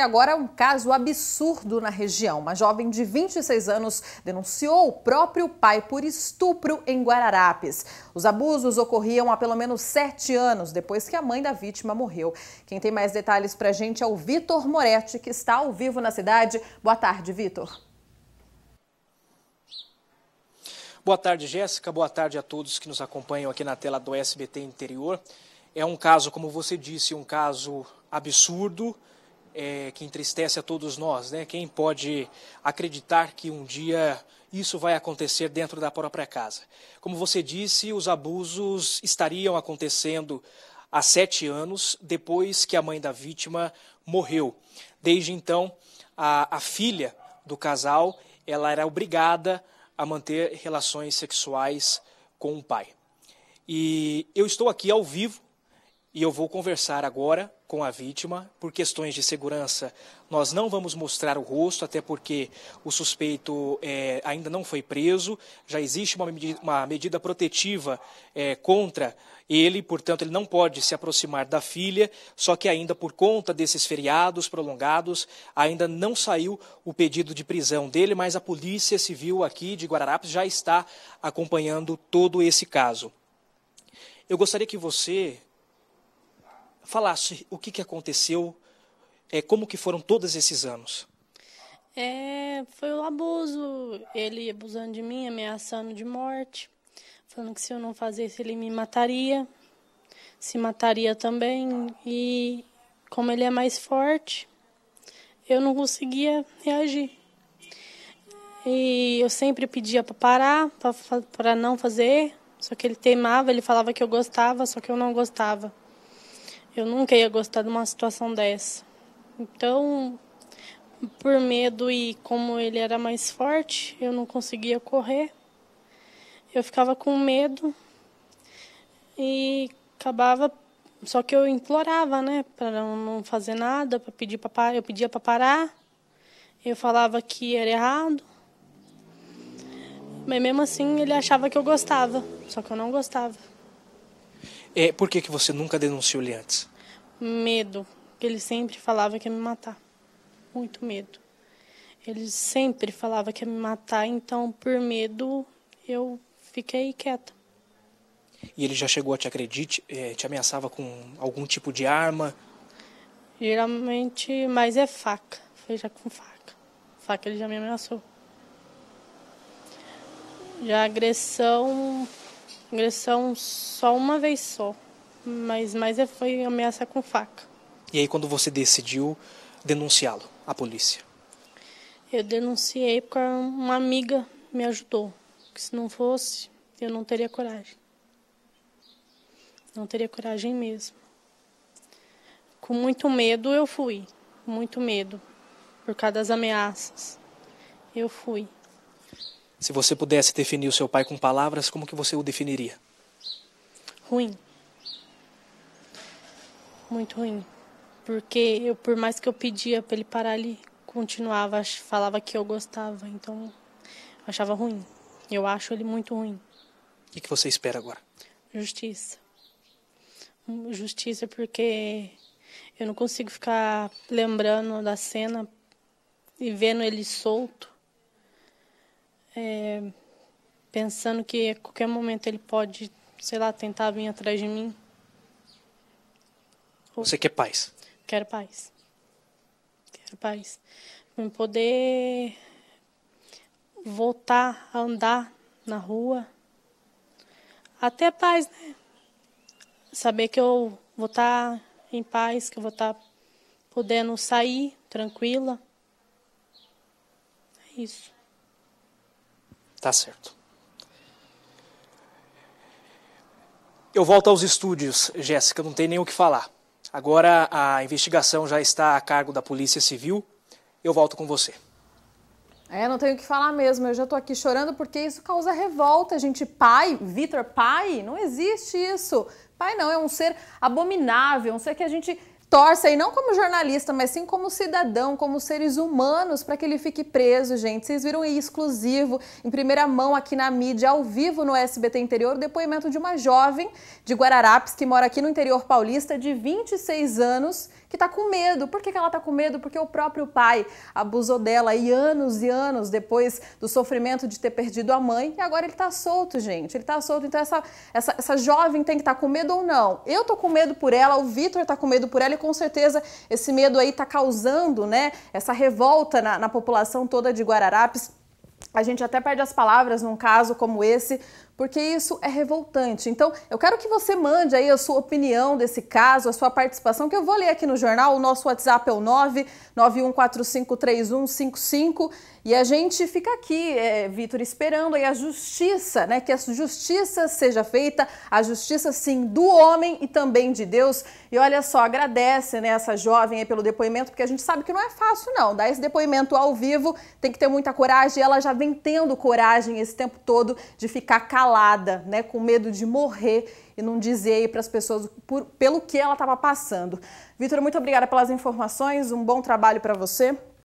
Agora um caso absurdo na região. Uma jovem de 26 anos denunciou o próprio pai por estupro em Guararapes. Os abusos ocorriam há pelo menos sete anos depois que a mãe da vítima morreu. Quem tem mais detalhes pra gente é o Vitor Moretti, que está ao vivo na cidade. Boa tarde, Vitor. Boa tarde, Jéssica. Boa tarde a todos que nos acompanham aqui na tela do SBT Interior. É um caso, como você disse, um caso absurdo é, que entristece a todos nós, né? Quem pode acreditar que um dia isso vai acontecer dentro da própria casa? Como você disse, os abusos estariam acontecendo há sete anos depois que a mãe da vítima morreu. Desde então, a, a filha do casal ela era obrigada a manter relações sexuais com o pai. E eu estou aqui ao vivo e eu vou conversar agora com a vítima por questões de segurança. Nós não vamos mostrar o rosto, até porque o suspeito é, ainda não foi preso, já existe uma, medida, uma medida protetiva é, contra ele, portanto, ele não pode se aproximar da filha, só que ainda por conta desses feriados prolongados, ainda não saiu o pedido de prisão dele, mas a Polícia Civil aqui de Guararapes já está acompanhando todo esse caso. Eu gostaria que você, falasse o que, que aconteceu, é, como que foram todos esses anos. É, foi o um abuso, ele abusando de mim, ameaçando de morte, falando que se eu não fazesse ele me mataria, se mataria também. E como ele é mais forte, eu não conseguia reagir. E eu sempre pedia para parar, para não fazer, só que ele teimava, ele falava que eu gostava, só que eu não gostava. Eu nunca ia gostar de uma situação dessa. Então, por medo e como ele era mais forte, eu não conseguia correr. Eu ficava com medo e acabava só que eu implorava, né, para não fazer nada, para pedir para eu pedia para parar. Eu falava que era errado. Mas mesmo assim ele achava que eu gostava, só que eu não gostava. É, por que, que você nunca denunciou ele antes? Medo. Ele sempre falava que ia me matar. Muito medo. Ele sempre falava que ia me matar, então por medo eu fiquei quieta. E ele já chegou a te acredite, é, te ameaçava com algum tipo de arma? Geralmente, mas é faca. Foi já com faca. Faca ele já me ameaçou. Já agressão Agressão só uma vez só, mas mais é, foi ameaça com faca. E aí quando você decidiu denunciá-lo à polícia? Eu denunciei porque uma amiga me ajudou, que se não fosse, eu não teria coragem. Não teria coragem mesmo. Com muito medo eu fui, muito medo, por causa das ameaças. Eu fui. Se você pudesse definir o seu pai com palavras, como que você o definiria? Ruim. Muito ruim. Porque eu, por mais que eu pedia para ele parar, ele continuava, falava que eu gostava. Então, eu achava ruim. Eu acho ele muito ruim. O que, que você espera agora? Justiça. Hum, justiça porque eu não consigo ficar lembrando da cena e vendo ele solto é, pensando que a qualquer momento ele pode, sei lá, tentar vir atrás de mim. Você quer paz? Quero paz. Quero paz. Pra poder voltar a andar na rua. Até paz, né? Saber que eu vou estar tá em paz, que eu vou estar tá podendo sair tranquila. É isso. Tá certo. Eu volto aos estúdios, Jéssica, não tem nem o que falar. Agora a investigação já está a cargo da Polícia Civil. Eu volto com você. É, não tenho o que falar mesmo. Eu já estou aqui chorando porque isso causa revolta, gente. Pai, Vitor, pai, não existe isso. Pai não, é um ser abominável, um ser que a gente torce aí, não como jornalista, mas sim como cidadão, como seres humanos, para que ele fique preso, gente. Vocês viram aí exclusivo, em primeira mão aqui na mídia, ao vivo no SBT Interior, o depoimento de uma jovem de Guararapes, que mora aqui no interior paulista, de 26 anos, que está com medo. Por que, que ela está com medo? Porque o próprio pai abusou dela e anos e anos depois do sofrimento de ter perdido a mãe, e agora ele está solto, gente. Ele está solto, então essa, essa, essa jovem tem que estar tá com medo medo ou não. Eu tô com medo por ela, o Vitor tá com medo por ela e com certeza esse medo aí tá causando, né, essa revolta na, na população toda de Guararapes. A gente até perde as palavras num caso como esse, porque isso é revoltante. Então, eu quero que você mande aí a sua opinião desse caso, a sua participação, que eu vou ler aqui no jornal. O nosso WhatsApp é o 991453155 e a gente fica aqui, é, Vitor, esperando aí a justiça, né? Que a justiça seja feita, a justiça sim do homem e também de Deus. E olha só, agradece né, essa jovem aí pelo depoimento, porque a gente sabe que não é fácil não. Dar esse depoimento ao vivo tem que ter muita coragem. E ela já vem tendo coragem esse tempo todo de ficar calada calada, né, com medo de morrer e não dizer para as pessoas por, pelo que ela estava passando. Vitor, muito obrigada pelas informações, um bom trabalho para você.